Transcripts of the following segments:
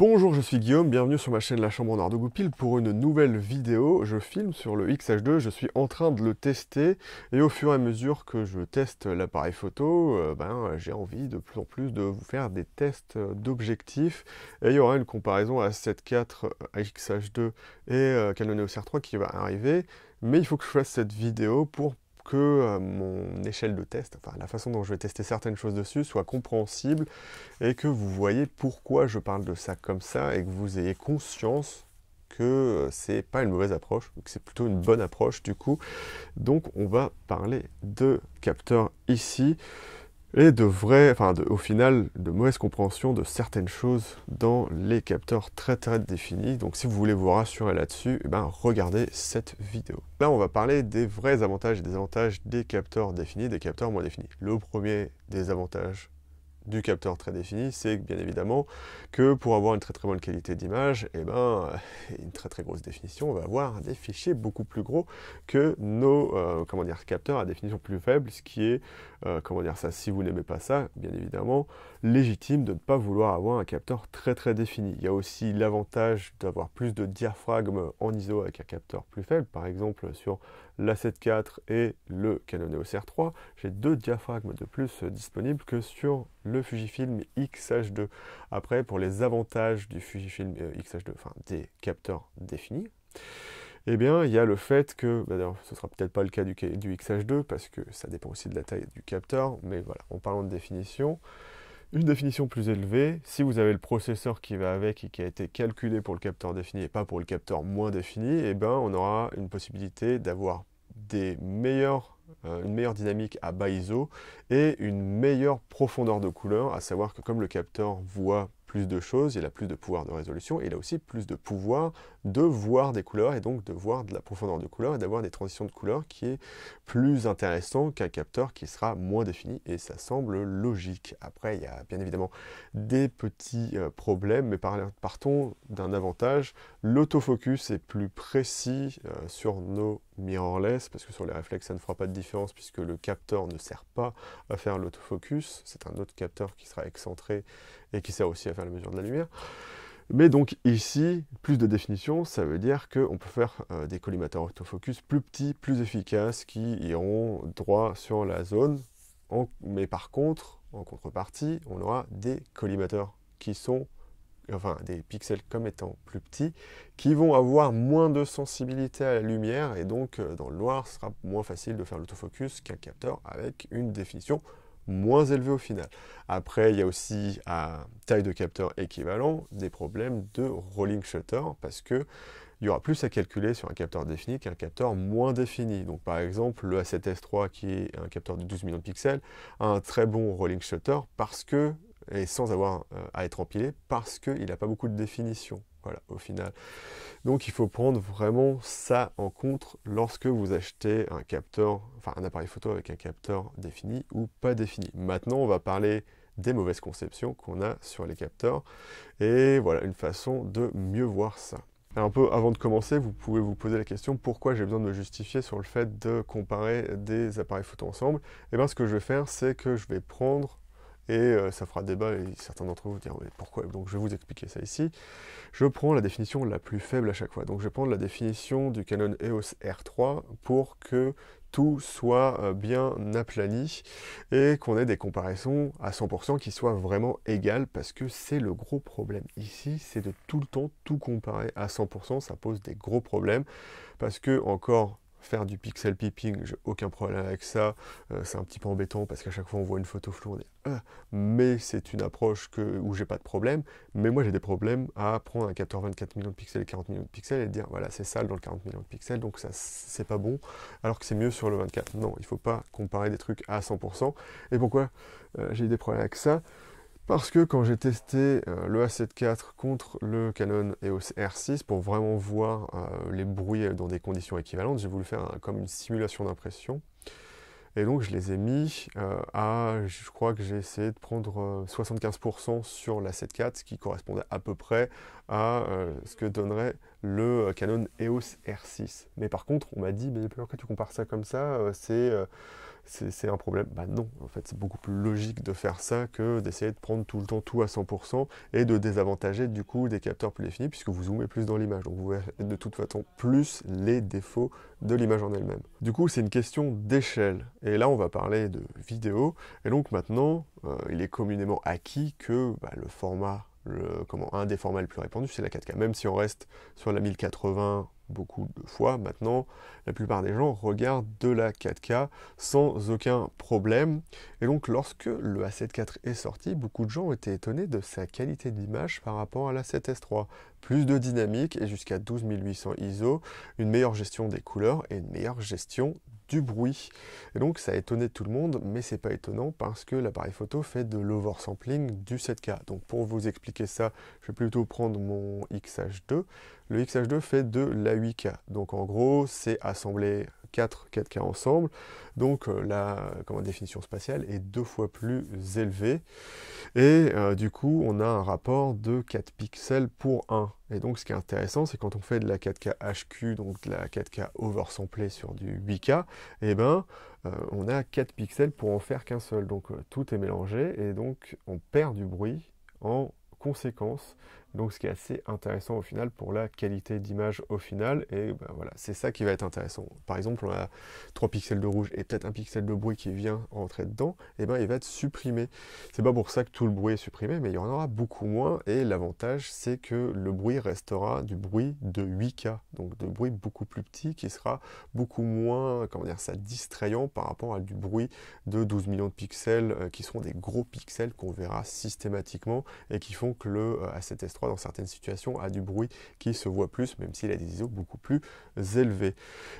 Bonjour, je suis Guillaume, bienvenue sur ma chaîne La Chambre Noire de Goupil pour une nouvelle vidéo. Je filme sur le XH2, je suis en train de le tester et au fur et à mesure que je teste l'appareil photo, euh, ben, j'ai envie de plus en plus de vous faire des tests d'objectifs et il y aura une comparaison à 7.4 XH2 et euh, Canon EOS R3 qui va arriver mais il faut que je fasse cette vidéo pour que euh, mon échelle de test, enfin la façon dont je vais tester certaines choses dessus, soit compréhensible et que vous voyez pourquoi je parle de ça comme ça et que vous ayez conscience que euh, c'est pas une mauvaise approche, que c'est plutôt une bonne approche du coup. Donc on va parler de capteurs ici et de vraies, enfin de, au final, de mauvaises compréhension de certaines choses dans les capteurs très très définis. Donc si vous voulez vous rassurer là-dessus, eh ben, regardez cette vidéo. Là, on va parler des vrais avantages et des avantages des capteurs définis, des capteurs moins définis. Le premier des avantages du capteur très défini, c'est bien évidemment que pour avoir une très très bonne qualité d'image, et eh ben, euh, une très très grosse définition, on va avoir des fichiers beaucoup plus gros que nos euh, comment dire, capteurs à définition plus faible, ce qui est, euh, comment dire ça, si vous n'aimez pas ça, bien évidemment, légitime de ne pas vouloir avoir un capteur très très défini. Il y a aussi l'avantage d'avoir plus de diaphragme en ISO avec un capteur plus faible, par exemple sur l'A74 et le Canon EOS R3, j'ai deux diaphragmes de plus euh, disponibles que sur le Fujifilm X-H2. Après, pour les avantages du Fujifilm euh, X-H2, enfin des capteurs définis, eh bien, il y a le fait que, bah, d'ailleurs, ce sera peut-être pas le cas du, du XH2 parce que ça dépend aussi de la taille du capteur, mais voilà, en parlant de définition, une définition plus élevée, si vous avez le processeur qui va avec et qui a été calculé pour le capteur défini et pas pour le capteur moins défini, eh ben, on aura une possibilité d'avoir euh, une meilleure dynamique à bas ISO et une meilleure profondeur de couleur, à savoir que comme le capteur voit plus de choses, il a plus de pouvoir de résolution, il a aussi plus de pouvoir de voir des couleurs et donc de voir de la profondeur de couleur et d'avoir des transitions de couleurs qui est plus intéressant qu'un capteur qui sera moins défini et ça semble logique. Après, il y a bien évidemment des petits euh, problèmes, mais partons d'un avantage. L'autofocus est plus précis euh, sur nos mirrorless parce que sur les réflexes ça ne fera pas de différence puisque le capteur ne sert pas à faire l'autofocus. C'est un autre capteur qui sera excentré et qui sert aussi à faire la mesure de la lumière. Mais donc ici, plus de définition, ça veut dire qu'on peut faire euh, des collimateurs autofocus plus petits, plus efficaces, qui iront droit sur la zone. mais par contre, en contrepartie, on aura des collimateurs qui sont, enfin des pixels comme étant plus petits, qui vont avoir moins de sensibilité à la lumière, et donc euh, dans le noir, ce sera moins facile de faire l'autofocus qu'un capteur avec une définition moins élevé au final. Après, il y a aussi à taille de capteur équivalent des problèmes de rolling shutter parce que il y aura plus à calculer sur un capteur défini qu'un capteur moins défini. Donc par exemple, le A7S3 qui est un capteur de 12 millions de pixels a un très bon rolling shutter parce que, et sans avoir euh, à être empilé, parce qu'il n'a pas beaucoup de définition. Voilà, au final. Donc il faut prendre vraiment ça en compte lorsque vous achetez un capteur, enfin un appareil photo avec un capteur défini ou pas défini. Maintenant, on va parler des mauvaises conceptions qu'on a sur les capteurs et voilà une façon de mieux voir ça. un peu avant de commencer, vous pouvez vous poser la question pourquoi j'ai besoin de me justifier sur le fait de comparer des appareils photo ensemble. Et eh bien ce que je vais faire, c'est que je vais prendre et euh, ça fera débat et certains d'entre vous diront pourquoi. Donc je vais vous expliquer ça ici. Je prends la définition la plus faible à chaque fois. Donc je prends la définition du Canon EOS R3 pour que tout soit euh, bien aplani et qu'on ait des comparaisons à 100% qui soient vraiment égales parce que c'est le gros problème ici, c'est de tout le temps tout comparer à 100%, ça pose des gros problèmes parce que encore Faire du pixel peeping, j'ai aucun problème avec ça. Euh, c'est un petit peu embêtant parce qu'à chaque fois on voit une photo floue, on est ah, mais c'est une approche où j'ai pas de problème. Mais moi j'ai des problèmes à prendre un capteur 24 millions de pixels et 40 millions de pixels et dire voilà c'est sale dans le 40 millions de pixels donc ça c'est pas bon alors que c'est mieux sur le 24. Non, il faut pas comparer des trucs à 100%. Et pourquoi euh, j'ai eu des problèmes avec ça parce que quand j'ai testé euh, le A7 IV contre le Canon EOS R6 pour vraiment voir euh, les bruits euh, dans des conditions équivalentes, j'ai voulu faire comme une simulation d'impression. Et donc je les ai mis à, je crois que j'ai essayé de prendre 75% sur la 7.4, ce qui correspondait à peu près à ce que donnerait le Canon EOS R6. Mais par contre, on m'a dit, mais pourquoi tu compares ça comme ça C'est c'est un problème. Bah non, en fait, c'est beaucoup plus logique de faire ça que d'essayer de prendre tout le temps tout à 100% et de désavantager du coup des capteurs plus définis puisque vous zoomez plus dans l'image. Donc vous verrez de toute façon plus les défauts de l'image en elle-même. Du coup, c'est une question d'échelle. Et là, on va parler de vidéo. Et donc maintenant, euh, il est communément acquis que bah, le format, le, comment, un des formats les plus répandus, c'est la 4K. Même si on reste sur la 1080 beaucoup de fois maintenant, la plupart des gens regardent de la 4K sans aucun problème. Et donc lorsque le A7 IV est sorti, beaucoup de gens ont été étonnés de sa qualité d'image par rapport à l'A7S3. Plus de dynamique et jusqu'à 12800 ISO, une meilleure gestion des couleurs et une meilleure gestion bruit. Et donc ça a étonné tout le monde, mais c'est pas étonnant parce que l'appareil photo fait de l'oversampling du 7K. Donc pour vous expliquer ça, je vais plutôt prendre mon XH2. Le XH2 fait de la 8K. Donc en gros, c'est assemblé 4 4K ensemble. Donc euh, la définition spatiale est deux fois plus élevée. Et euh, du coup, on a un rapport de 4 pixels pour 1. Et donc ce qui est intéressant, c'est quand on fait de la 4K HQ, donc de la 4K oversamplée sur du 8K, et eh ben euh, on a 4 pixels pour en faire qu'un seul. Donc tout est mélangé et donc on perd du bruit en conséquence donc ce qui est assez intéressant au final pour la qualité d'image au final. Et ben voilà, c'est ça qui va être intéressant. Par exemple, on a 3 pixels de rouge et peut-être un pixel de bruit qui vient rentrer dedans, et eh ben il va être supprimé. C'est pas pour ça que tout le bruit est supprimé, mais il y en aura beaucoup moins. Et l'avantage, c'est que le bruit restera du bruit de 8K, donc de bruit beaucoup plus petit qui sera beaucoup moins, comment dire ça, distrayant par rapport à du bruit de 12 millions de pixels euh, qui seront des gros pixels qu'on verra systématiquement et qui font que le a euh, à s dans certaines situations a du bruit qui se voit plus, même s'il a des ISO beaucoup plus élevés.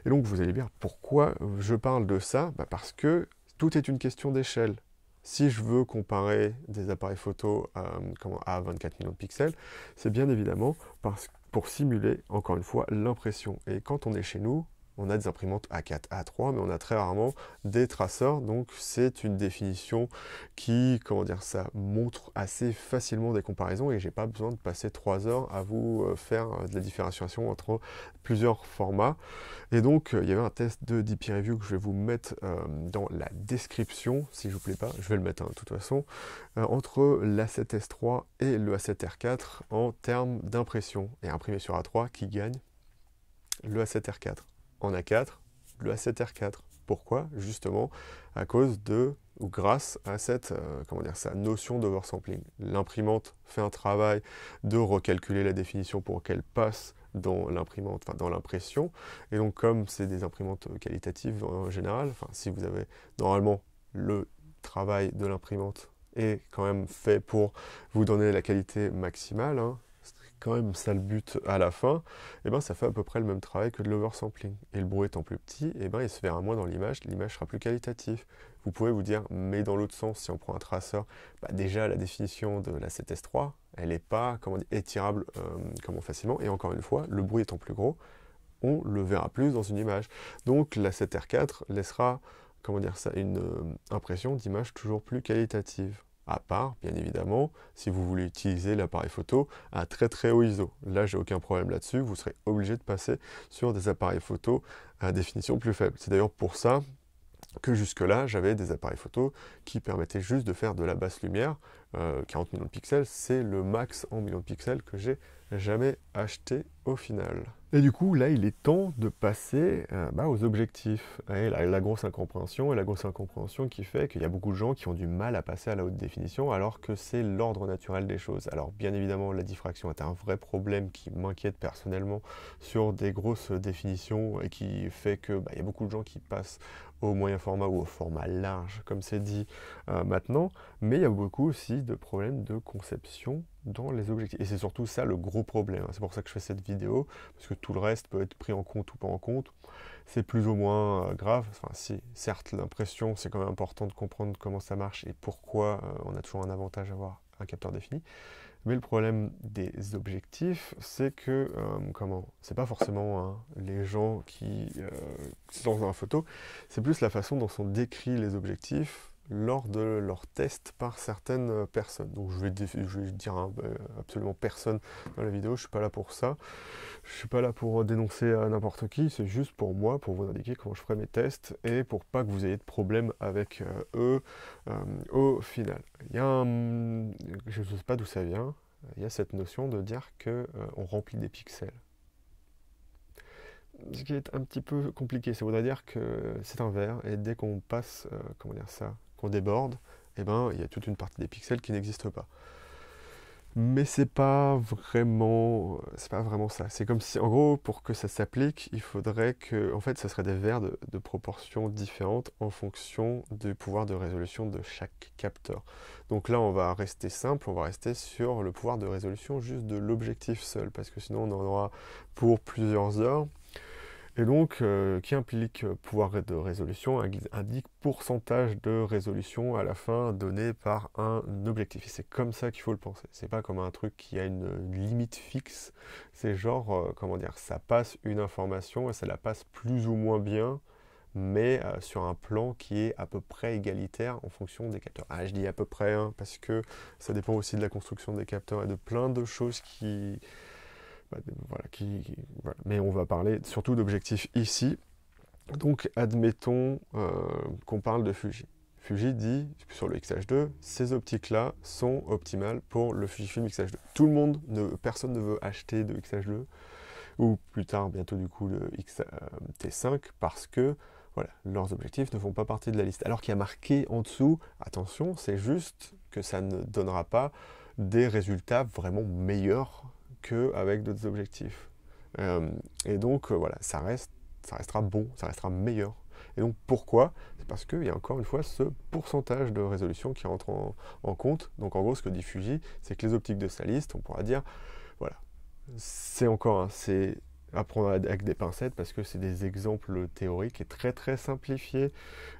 Et donc vous allez bien pourquoi je parle de ça bah, Parce que tout est une question d'échelle. Si je veux comparer des appareils photo à, 24 millions de pixels, c'est bien évidemment parce, pour simuler, encore une fois, l'impression. Et quand on est chez nous, on a des imprimantes A4, A3, mais on a très rarement des traceurs. Donc c'est une définition qui, comment dire ça, montre assez facilement des comparaisons et j'ai pas besoin de passer trois heures à vous euh, faire de la différenciation entre plusieurs formats. Et donc euh, il y avait un test de DP Review que je vais vous mettre euh, dans la description, si je vous plaît pas, je vais le mettre hein, de toute façon, entre l'A7S3 et le A7R4 en termes d'impression et imprimé sur A3 qui gagne le A7R4 en A4 le A7R4. Pourquoi Justement à cause de ou grâce à cette euh, comment dire, sa notion d'oversampling. L'imprimante fait un travail de recalculer la définition pour qu'elle passe dans l'imprimante, enfin dans l'impression. Et donc comme c'est des imprimantes qualitatives en général, enfin si vous avez normalement le travail de l'imprimante est quand même fait pour vous donner la qualité maximale, hein, quand même ça le but à la fin, et eh ben ça fait à peu près le même travail que de l'oversampling. Et le bruit étant plus petit, et eh ben il se verra moins dans l'image, l'image sera plus qualitative. Vous pouvez vous dire, mais dans l'autre sens, si on prend un traceur, bah, déjà la définition de la 7S3, elle n'est pas comment étirable euh, comment facilement. Et encore une fois, le bruit étant plus gros, on le verra plus dans une image. Donc la 7R4 laissera comment dire ça, une euh, impression d'image toujours plus qualitative à part, bien évidemment, si vous voulez utiliser l'appareil photo à très très haut ISO. Là, j'ai aucun problème là-dessus, vous serez obligé de passer sur des appareils photo à définition plus faible. C'est d'ailleurs pour ça que jusque-là, j'avais des appareils photo qui permettaient juste de faire de la basse lumière. 40 euh, millions de pixels, c'est le max en millions de pixels que j'ai jamais acheté final. Et du coup, là, il est temps de passer euh, bah, aux objectifs. Et la, grosse incompréhension et la grosse incompréhension qui fait qu'il y a beaucoup de gens qui ont du mal à passer à la haute définition alors que c'est l'ordre naturel des choses. Alors bien évidemment, la diffraction est un vrai problème qui m'inquiète personnellement sur des grosses définitions et qui fait que bah, il y a beaucoup de gens qui passent au moyen format ou au format large, comme c'est dit euh, maintenant, mais il y a beaucoup aussi de problèmes de conception dans les objectifs. Et c'est surtout ça le gros problème. Hein. C'est pour ça que je fais cette vidéo parce que tout le reste peut être pris en compte ou pas en compte. C'est plus ou moins euh, grave. Enfin, certes, l'impression, c'est quand même important de comprendre comment ça marche et pourquoi euh, on a toujours un avantage à avoir un capteur défini. Mais le problème des objectifs, c'est que, euh, comment, c'est pas forcément hein, les gens qui se sont dans la photo, c'est plus la façon dont sont décrits les objectifs, lors de leur tests par certaines euh, personnes. Donc je vais, dire hein, bah, absolument personne dans la vidéo, je ne suis pas là pour ça. Je ne suis pas là pour euh, dénoncer à euh, n'importe qui, c'est juste pour moi, pour vous indiquer comment je ferai mes tests et pour pas que vous ayez de problème avec eux au final. Il y a je ne sais pas d'où ça vient, il y a cette notion de dire qu'on remplit des pixels ce qui est un petit peu compliqué. Ça voudrait dire que c'est un verre et dès qu'on passe, comment dire ça, déborde, et eh ben, il y a toute une partie des pixels qui n'existent pas. Mais c'est pas vraiment, c'est pas vraiment ça. C'est comme si, en gros, pour que ça s'applique, il faudrait que, en fait, ce serait des verres de, de, proportions différentes en fonction du pouvoir de résolution de chaque capteur. Donc là, on va rester simple, on va rester sur le pouvoir de résolution juste de l'objectif seul, parce que sinon, on en aura pour plusieurs heures et donc euh, qui implique euh, pouvoir de résolution, indique pourcentage de résolution à la fin donné par un objectif. c'est comme ça qu'il faut le penser. C'est pas comme un truc qui a une, limite fixe. C'est genre, euh, comment dire, ça passe une information et ça la passe plus ou moins bien, mais sur un plan qui est à peu près égalitaire en fonction des capteurs. Ah, je dis à peu près, hein, parce que ça dépend aussi de la construction des capteurs et de plein de choses qui mais on va parler surtout d'objectifs ici. Donc admettons euh, qu'on parle de Fuji. Fuji dit sur le XH2, ces optiques-là sont optimales pour le Fujifilm XH2. Tout le monde, personne ne veut acheter de XH2 ou plus tard bientôt du coup le XT5 euh, parce que voilà, leurs objectifs ne font pas partie de la liste. Alors qu'il y a marqué en dessous, attention, c'est juste que ça ne donnera pas des résultats vraiment meilleurs qu'avec d'autres objectifs. Euh, et donc, euh, voilà, ça, reste, ça restera bon, ça restera meilleur. Et donc, pourquoi C'est parce qu'il y a encore une fois ce pourcentage de résolution qui rentre en, compte. Donc, en gros, ce que dit Fuji, c'est que les optiques de sa liste, on pourra dire, voilà, c'est encore, c'est apprendre avec des pincettes parce que c'est des exemples théoriques et très très simplifiés.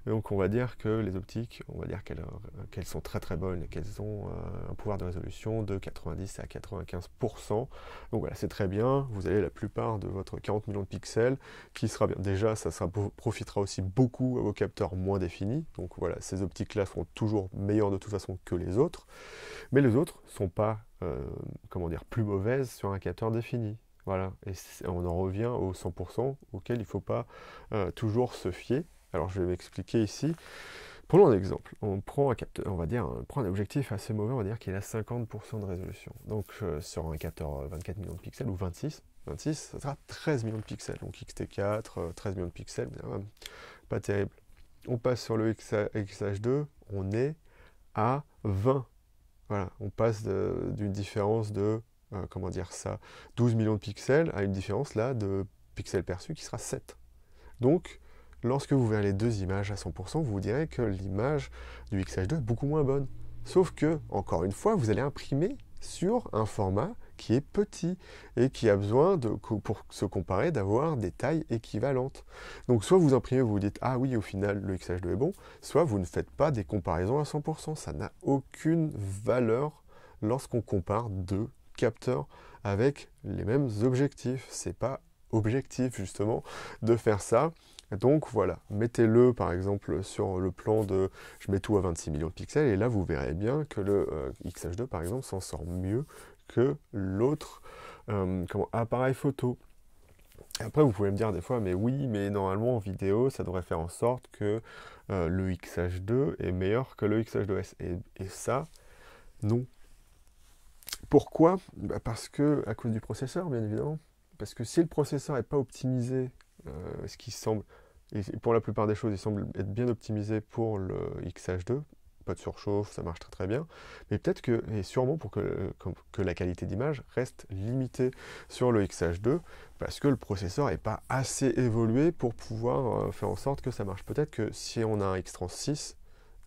Donc on va dire que les optiques, on va dire qu'elles euh, sont très très bonnes et qu'elles ont euh, un pouvoir de résolution de 90 à 95%. Donc voilà, c'est très bien. Vous avez la plupart de votre 40 millions de pixels qui sera bien. Déjà, ça sera, profitera aussi beaucoup à vos capteurs moins définis. Donc voilà, ces optiques-là sont toujours meilleures de toute façon que les autres. Mais les autres ne sont pas, euh, comment dire, plus mauvaises sur un capteur défini. Voilà, et on en revient au 100% auquel il ne faut pas euh, toujours se fier. Alors je vais m'expliquer ici. Prenons un exemple. On prend un capteur, on va dire, un objectif assez mauvais, on va dire qu'il a 50% de résolution. Donc euh, sur un capteur 24 euh, millions de pixels ou 26, 26, ça sera 13 millions de pixels. Donc XT4, 13 millions de pixels, pas terrible. On passe sur le XH2, on est à 20. Voilà, on passe d'une différence de euh, comment dire ça, 12 millions de pixels à une différence là de pixels perçus qui sera 7. Donc, lorsque vous verrez les deux images à 100%, vous vous direz que l'image du XH2 est beaucoup moins bonne. Sauf que, encore une fois, vous allez imprimer sur un format qui est petit et qui a besoin, pour se comparer, d'avoir des tailles équivalentes. Donc soit vous imprimez, vous vous dites « Ah oui, au final, le XH2 est bon », soit vous ne faites pas des comparaisons à 100%. Ça n'a aucune valeur lorsqu'on compare deux capteurs avec les mêmes objectifs. C'est pas objectif justement de faire ça. Donc voilà, mettez-le par exemple sur le plan de je mets tout à 26 millions de pixels et là vous verrez bien que le euh, XH2 par exemple s'en sort mieux que l'autre euh, appareil photo. Après, vous pouvez me dire des fois, mais oui, mais normalement en vidéo, ça devrait faire en sorte que euh, le XH2 est meilleur que le XH2S. et ça, non, pourquoi bah, Parce que, à cause du processeur, bien évidemment. Parce que si le processeur n'est pas optimisé, euh, ce qui semble, pour la plupart des choses, il semble être bien optimisé pour le XH2, pas de surchauffe, ça marche très très bien. Mais peut-être que, et sûrement pour que, la qualité d'image reste limitée sur le XH2, parce que le processeur n'est pas assez évolué pour pouvoir euh, faire en sorte que ça marche. Peut-être que si on a un x 6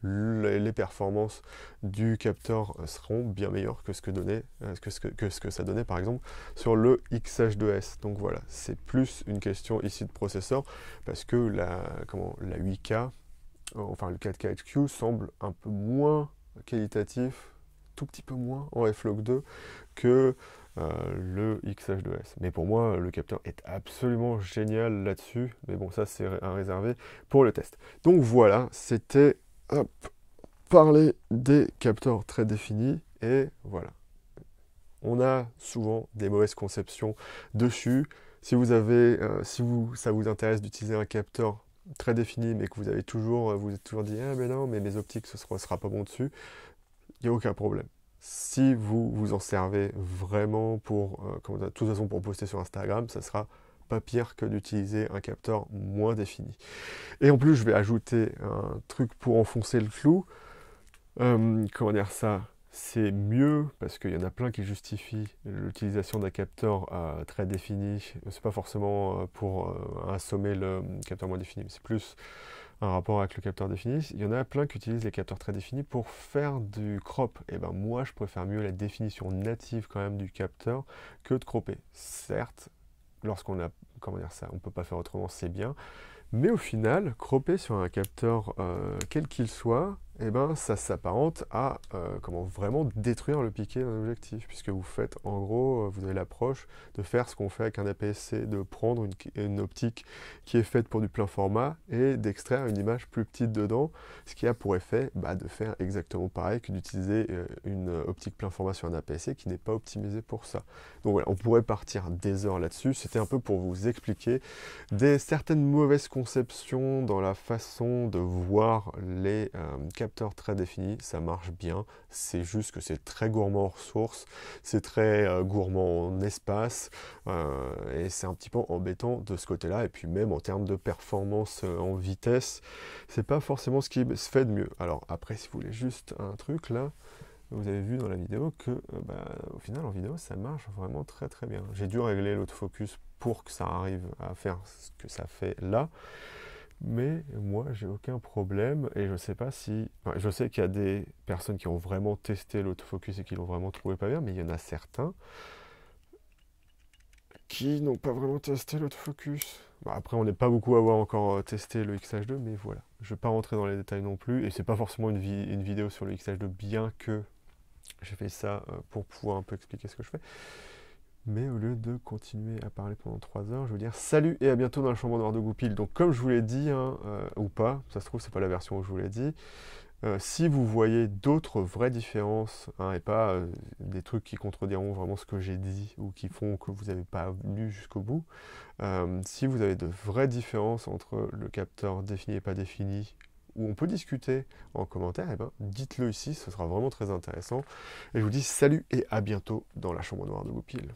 les performances du capteur seront bien meilleures que ce que, donnait, euh, que, ce que, ce que ça donnait par exemple sur le XH2S. Donc voilà, c'est plus une question ici de processeur parce que la, comment, la 8K, euh, enfin le 4K HQ semble un peu moins qualitatif, tout petit peu moins en Flock 2 que euh, le XH2S. Mais pour moi, le capteur est absolument génial là-dessus. Mais bon, ça, c'est à réserver pour le test. Donc voilà, c'était hop, parler des capteurs très définis et voilà. On a souvent des mauvaises conceptions dessus. Si vous avez, euh, si vous, ça vous intéresse d'utiliser un capteur très défini, mais que vous avez toujours, vous êtes toujours dit, ah mais non, mais mes optiques, ce sera, sera pas bon dessus, il n'y a aucun problème. Si vous vous en servez vraiment pour, euh, de toute façon pour poster sur Instagram, ça sera pire que d'utiliser un capteur moins défini. Et en plus, je vais ajouter un truc pour enfoncer le clou. Hum, comment dire ça c'est mieux parce qu'il y en a plein qui justifient l'utilisation d'un capteur euh, très défini. C'est pas forcément euh, pour euh, assommer le hum, capteur moins défini, mais c'est plus un rapport avec le capteur défini. Il y en a plein qui utilisent les capteurs très définis pour faire du crop. Et eh ben moi, je préfère mieux la définition native quand même du capteur que de cropper. Certes, lorsqu'on a, comment dire ça, on ne peut pas faire autrement, c'est bien. Mais au final, cropper sur un capteur, euh, quel qu'il soit, eh ben, ça s'apparente à euh, comment vraiment détruire le piqué d'un objectif, puisque vous faites, en gros, euh, vous avez l'approche de faire ce qu'on fait avec un APS-C, de prendre une, optique qui est faite pour du plein format et d'extraire une image plus petite dedans, ce qui a pour effet bah, de faire exactement pareil que d'utiliser euh, une optique plein format sur un APS-C qui n'est pas optimisé pour ça. Donc voilà, on pourrait partir des heures là-dessus, c'était un peu pour vous expliquer des certaines mauvaises conceptions dans la façon de voir les très défini ça marche bien. C'est juste que c'est très gourmand en ressources, c'est très euh, gourmand en espace, euh, et c'est un petit peu embêtant de ce côté-là. Et puis même en termes de performance euh, en vitesse, c'est pas forcément ce qui se fait de mieux. Alors après, si vous voulez juste un truc là, vous avez vu dans la vidéo que bah, au final en vidéo ça marche vraiment très très bien. J'ai dû régler l'autofocus pour que ça arrive à faire ce que ça fait là. Mais moi, j'ai aucun problème et je sais pas si. je sais qu'il y a des personnes qui ont vraiment testé l'autofocus et qui l'ont vraiment trouvé pas bien, mais il y en a certains qui n'ont pas vraiment testé l'autofocus. après, on n'est pas beaucoup à avoir encore euh, testé le XH2, mais voilà. Je ne vais pas rentrer dans les détails non plus et c'est pas forcément une, vidéo sur le XH2, bien que j'ai fait ça euh, pour pouvoir un peu expliquer ce que je fais. Mais au lieu de continuer à parler pendant 3 heures, je veux dire salut et à bientôt dans la chambre noire de Goupil. Donc comme je vous l'ai dit, hein, euh, ou pas, ça se trouve c'est pas la version où je vous l'ai dit, euh, si vous voyez d'autres vraies différences, hein, et pas euh, des trucs qui contrediront vraiment ce que j'ai dit ou qui font que vous n'avez pas lu jusqu'au bout, si vous avez de vraies différences entre le capteur défini et pas défini, où on peut discuter en commentaire, eh ben, dites-le ici, ce sera vraiment très intéressant. Et je vous dis salut et à bientôt dans la chambre noire de Goupil.